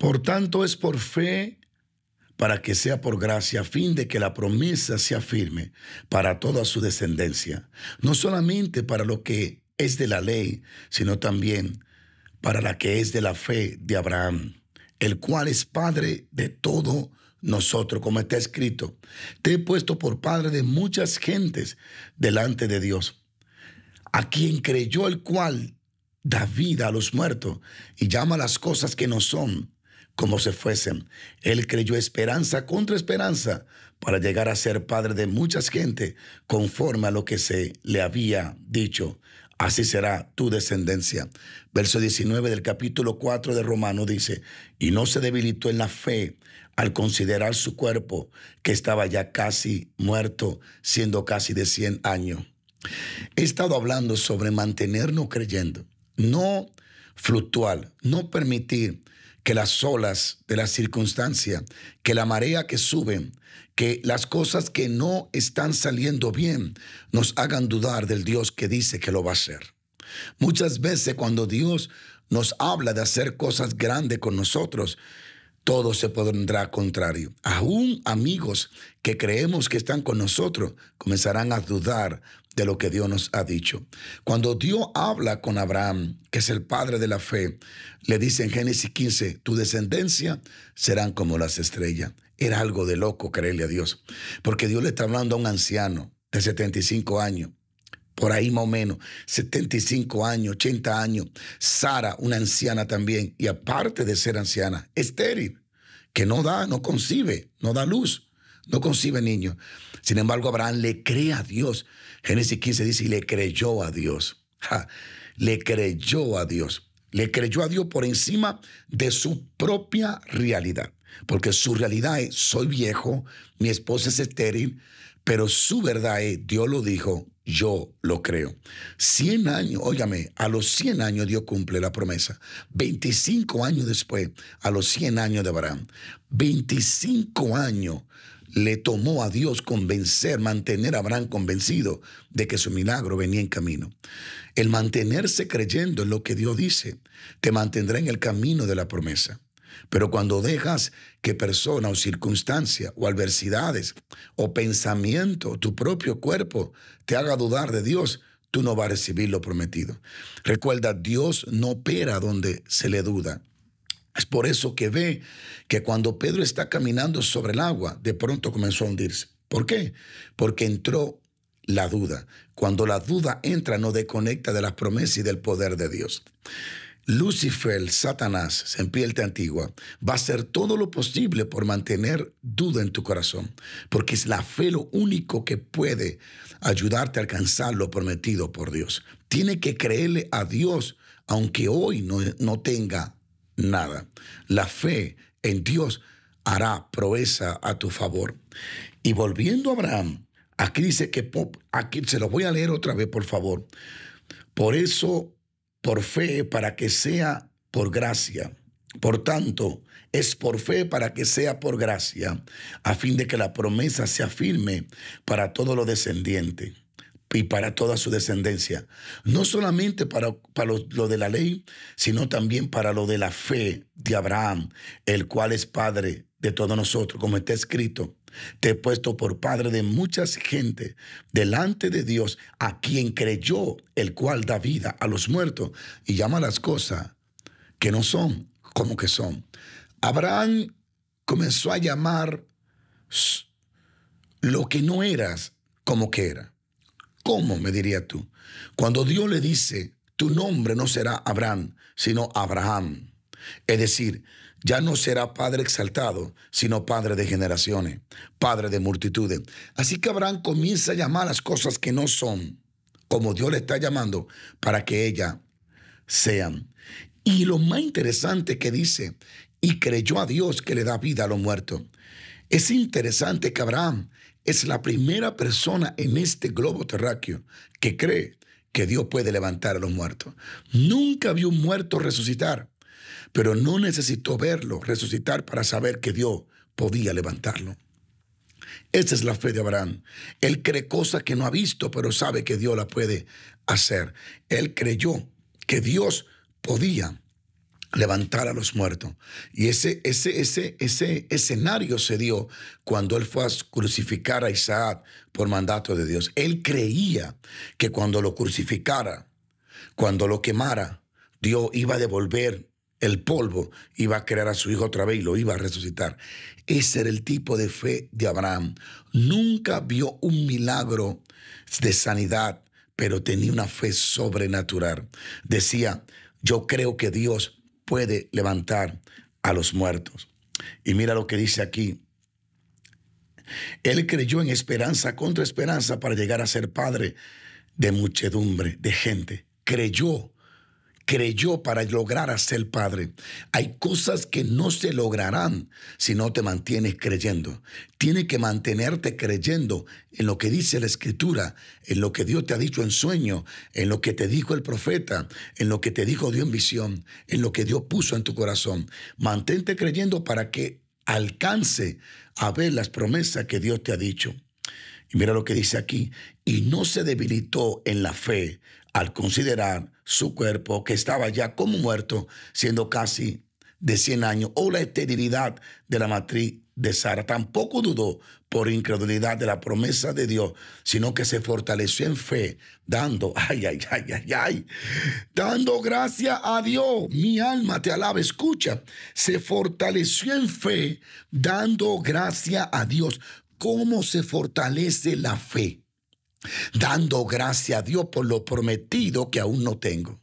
Por tanto es por fe para que sea por gracia, a fin de que la promesa sea firme para toda su descendencia, no solamente para lo que es de la ley, sino también para la que es de la fe de Abraham, el cual es Padre de todo nosotros, como está escrito. Te he puesto por Padre de muchas gentes delante de Dios, a quien creyó el cual da vida a los muertos y llama las cosas que no son como se fuesen. Él creyó esperanza contra esperanza para llegar a ser padre de muchas gente conforme a lo que se le había dicho. Así será tu descendencia. Verso 19 del capítulo 4 de Romano dice, y no se debilitó en la fe al considerar su cuerpo, que estaba ya casi muerto, siendo casi de 100 años. He estado hablando sobre mantenernos creyendo, no fluctuar, no permitir que las olas de la circunstancia, que la marea que sube, que las cosas que no están saliendo bien nos hagan dudar del Dios que dice que lo va a hacer. Muchas veces cuando Dios nos habla de hacer cosas grandes con nosotros, todo se pondrá contrario. Aún amigos que creemos que están con nosotros comenzarán a dudar de lo que Dios nos ha dicho. Cuando Dios habla con Abraham, que es el padre de la fe, le dice en Génesis 15, tu descendencia serán como las estrellas. Era algo de loco creerle a Dios, porque Dios le está hablando a un anciano de 75 años por ahí más o menos, 75 años, 80 años. Sara, una anciana también, y aparte de ser anciana, estéril, que no da, no concibe, no da luz, no concibe niños. Sin embargo, Abraham le cree a Dios. Génesis 15 dice, y le creyó a Dios. le creyó a Dios. Le creyó a Dios por encima de su propia realidad. Porque su realidad es, soy viejo, mi esposa es estéril, pero su verdad es, Dios lo dijo, yo lo creo. Cien años, óyame, a los cien años Dios cumple la promesa. 25 años después, a los cien años de Abraham. 25 años le tomó a Dios convencer, mantener a Abraham convencido de que su milagro venía en camino. El mantenerse creyendo en lo que Dios dice, te mantendrá en el camino de la promesa. Pero cuando dejas que persona o circunstancia o adversidades o pensamiento, tu propio cuerpo, te haga dudar de Dios, tú no vas a recibir lo prometido. Recuerda, Dios no opera donde se le duda. Es por eso que ve que cuando Pedro está caminando sobre el agua, de pronto comenzó a hundirse. ¿Por qué? Porque entró la duda. Cuando la duda entra, no desconecta de las promesas y del poder de Dios. Lucifer, Satanás, en piel antigua, va a hacer todo lo posible por mantener duda en tu corazón, porque es la fe lo único que puede ayudarte a alcanzar lo prometido por Dios. Tiene que creerle a Dios, aunque hoy no, tenga nada. La fe en Dios hará proeza a tu favor. Y volviendo a Abraham, aquí dice que, aquí se lo voy a leer otra vez, por favor. Por eso por fe para que sea por gracia. Por tanto, es por fe para que sea por gracia, a fin de que la promesa sea firme para todos los descendiente y para toda su descendencia. No solamente para, lo, de la ley, sino también para lo de la fe de Abraham, el cual es Padre de todos nosotros, como está escrito. Te he puesto por Padre de muchas gente delante de Dios, a quien creyó, el cual da vida a los muertos y llama las cosas que no son como que son. Abraham comenzó a llamar lo que no eras como que era. ¿Cómo? me dirías tú. Cuando Dios le dice, tu nombre no será Abraham, sino Abraham. Es decir, ya no será padre exaltado, sino padre de generaciones, padre de multitudes. Así que Abraham comienza a llamar las cosas que no son, como Dios le está llamando, para que ellas sean. Y lo más interesante que dice, y creyó a Dios que le da vida a los muertos. Es interesante que Abraham es la primera persona en este globo terráqueo que cree que Dios puede levantar a los muertos. Nunca vio un muerto resucitar, pero no necesitó verlo resucitar para saber que Dios podía levantarlo. Esa es la fe de Abraham. Él cree cosas que no ha visto, pero sabe que Dios la puede hacer. Él creyó que Dios podía levantar a los muertos. Y ese, ese, ese, ese escenario se dio cuando él fue a crucificar a Isaac por mandato de Dios. Él creía que cuando lo crucificara, cuando lo quemara, Dios iba a devolver el polvo, iba a crear a su hijo otra vez y lo iba a resucitar. Ese era el tipo de fe de Abraham. Nunca vio un milagro de sanidad, pero tenía una fe sobrenatural. Decía, yo creo que Dios puede levantar a los muertos. Y mira lo que dice aquí. Él creyó en esperanza contra esperanza para llegar a ser padre de muchedumbre, de gente. Creyó creyó para lograr ser padre. Hay cosas que no se lograrán si no te mantienes creyendo. Tienes que mantenerte creyendo en lo que dice la Escritura, en lo que Dios te ha dicho en sueño, en lo que te dijo el profeta, en lo que te dijo Dios en visión, en lo que Dios puso en tu corazón. Mantente creyendo para que alcance a ver las promesas que Dios te ha dicho. Y mira lo que dice aquí, y no se debilitó en la fe al considerar su cuerpo, que estaba ya como muerto, siendo casi de 100 años, o la esterilidad de la matriz de Sara. Tampoco dudó por incredulidad de la promesa de Dios, sino que se fortaleció en fe, dando, ay, ay, ay, ay, ay, dando gracias a Dios. Mi alma te alaba, escucha. Se fortaleció en fe, dando gracias a Dios. ¿Cómo se fortalece la fe? dando gracia a Dios por lo prometido que aún no tengo.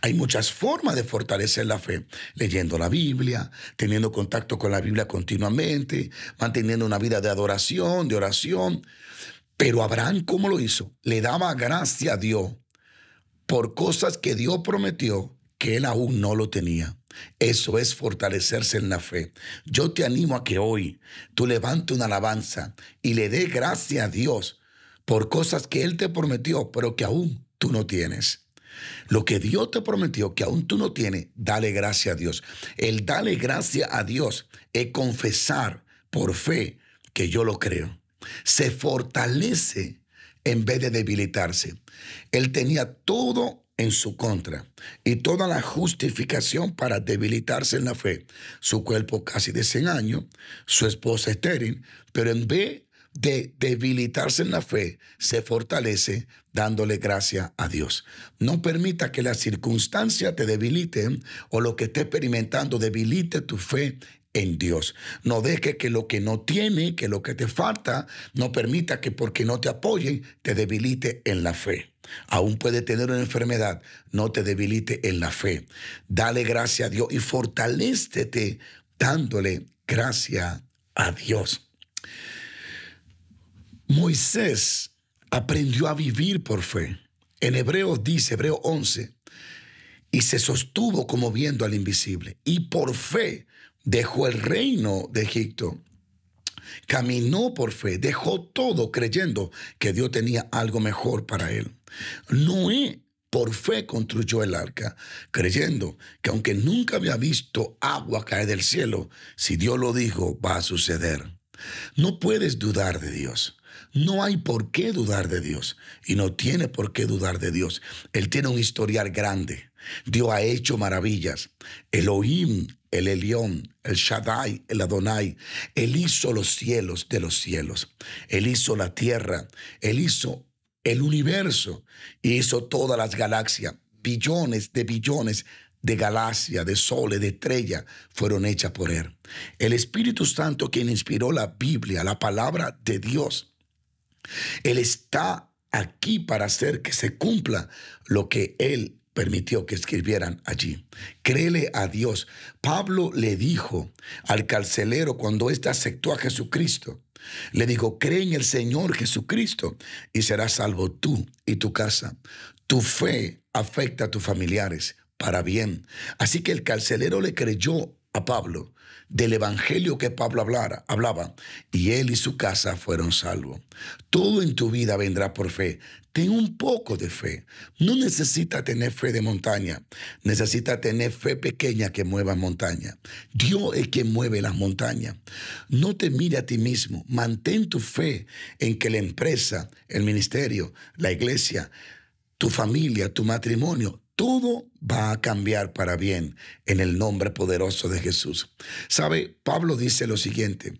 Hay muchas formas de fortalecer la fe, leyendo la Biblia, teniendo contacto con la Biblia continuamente, manteniendo una vida de adoración, de oración. Pero Abraham, ¿cómo lo hizo? Le daba gracia a Dios por cosas que Dios prometió que él aún no lo tenía. Eso es fortalecerse en la fe. Yo te animo a que hoy tú levante una alabanza y le dé gracia a Dios por cosas que Él te prometió, pero que aún tú no tienes. Lo que Dios te prometió, que aún tú no tienes, dale gracia a Dios. El dale gracia a Dios es confesar por fe que yo lo creo. Se fortalece en vez de debilitarse. Él tenía todo en su contra y toda la justificación para debilitarse en la fe. Su cuerpo casi de 100 años, su esposa estéril, pero en vez de debilitarse en la fe, se fortalece dándole gracia a Dios. No permita que las circunstancias te debiliten o lo que esté experimentando debilite tu fe en Dios. No deje que lo que no tiene, que lo que te falta, no permita que porque no te apoyen, te debilite en la fe. Aún puede tener una enfermedad, no te debilite en la fe. Dale gracias a Dios y fortalécete dándole gracia a Dios. Moisés aprendió a vivir por fe. En Hebreos dice, Hebreo 11, y se sostuvo como viendo al invisible, y por fe dejó el reino de Egipto Caminó por fe, dejó todo creyendo que Dios tenía algo mejor para él. Noé por fe construyó el arca, creyendo que aunque nunca había visto agua caer del cielo, si Dios lo dijo, va a suceder. No puedes dudar de Dios. No hay por qué dudar de Dios. Y no tiene por qué dudar de Dios. Él tiene un historial grande. Dios ha hecho maravillas. Elohim el Elión, el Shaddai, el Adonai. Él hizo los cielos de los cielos. Él hizo la tierra. Él hizo el universo. Y hizo todas las galaxias. Billones de billones de galaxias, de soles, de estrellas fueron hechas por Él. El Espíritu Santo quien inspiró la Biblia, la palabra de Dios. Él está aquí para hacer que se cumpla lo que Él permitió que escribieran allí. Créele a Dios. Pablo le dijo al carcelero cuando éste aceptó a Jesucristo, le dijo, cree en el Señor Jesucristo y serás salvo tú y tu casa. Tu fe afecta a tus familiares para bien. Así que el carcelero le creyó a Pablo del evangelio que Pablo hablaba, y él y su casa fueron salvos. Todo en tu vida vendrá por fe. Ten un poco de fe. No necesita tener fe de montaña. Necesita tener fe pequeña que mueva montaña. Dios es quien mueve las montañas. No te mire a ti mismo. Mantén tu fe en que la empresa, el ministerio, la iglesia, tu familia, tu matrimonio, todo va a cambiar para bien en el nombre poderoso de Jesús. ¿Sabe? Pablo dice lo siguiente.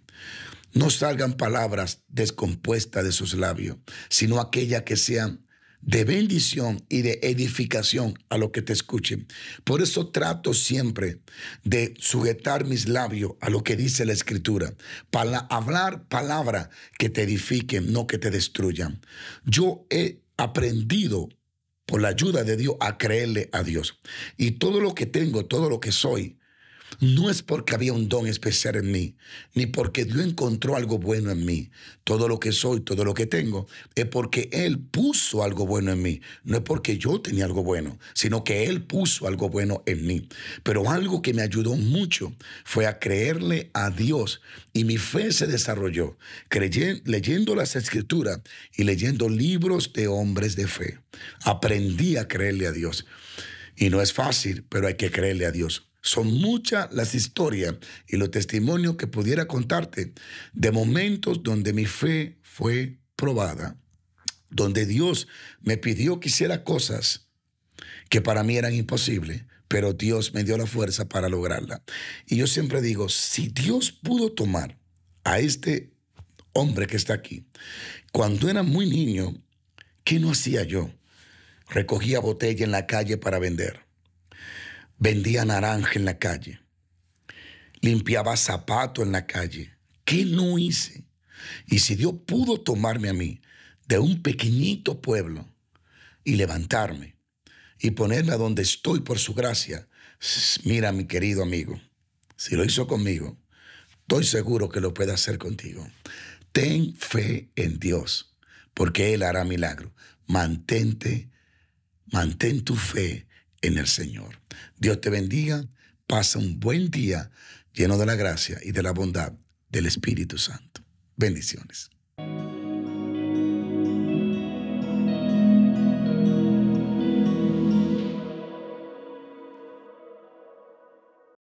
No salgan palabras descompuestas de sus labios, sino aquellas que sean de bendición y de edificación a lo que te escuchen. Por eso trato siempre de sujetar mis labios a lo que dice la escritura, para hablar palabras que te edifiquen, no que te destruyan. Yo he aprendido por la ayuda de Dios, a creerle a Dios. Y todo lo que tengo, todo lo que soy, no es porque había un don especial en mí, ni porque Dios encontró algo bueno en mí. Todo lo que soy, todo lo que tengo, es porque Él puso algo bueno en mí. No es porque yo tenía algo bueno, sino que Él puso algo bueno en mí. Pero algo que me ayudó mucho fue a creerle a Dios y mi fe se desarrolló creyendo, leyendo las escrituras y leyendo libros de hombres de fe. Aprendí a creerle a Dios. Y no es fácil, pero hay que creerle a Dios. Son muchas las historias y los testimonios que pudiera contarte de momentos donde mi fe fue probada, donde Dios me pidió que hiciera cosas que para mí eran imposibles, pero Dios me dio la fuerza para lograrla. Y yo siempre digo, si Dios pudo tomar a este hombre que está aquí, cuando era muy niño, ¿qué no hacía yo? Recogía botella en la calle para vender Vendía naranja en la calle. Limpiaba zapato en la calle. ¿Qué no hice? Y si Dios pudo tomarme a mí de un pequeñito pueblo y levantarme y ponerme a donde estoy por su gracia, mira mi querido amigo, si lo hizo conmigo, estoy seguro que lo puede hacer contigo. Ten fe en Dios, porque Él hará milagro. Mantente, mantén tu fe en el Señor. Dios te bendiga, pasa un buen día lleno de la gracia y de la bondad del Espíritu Santo. Bendiciones.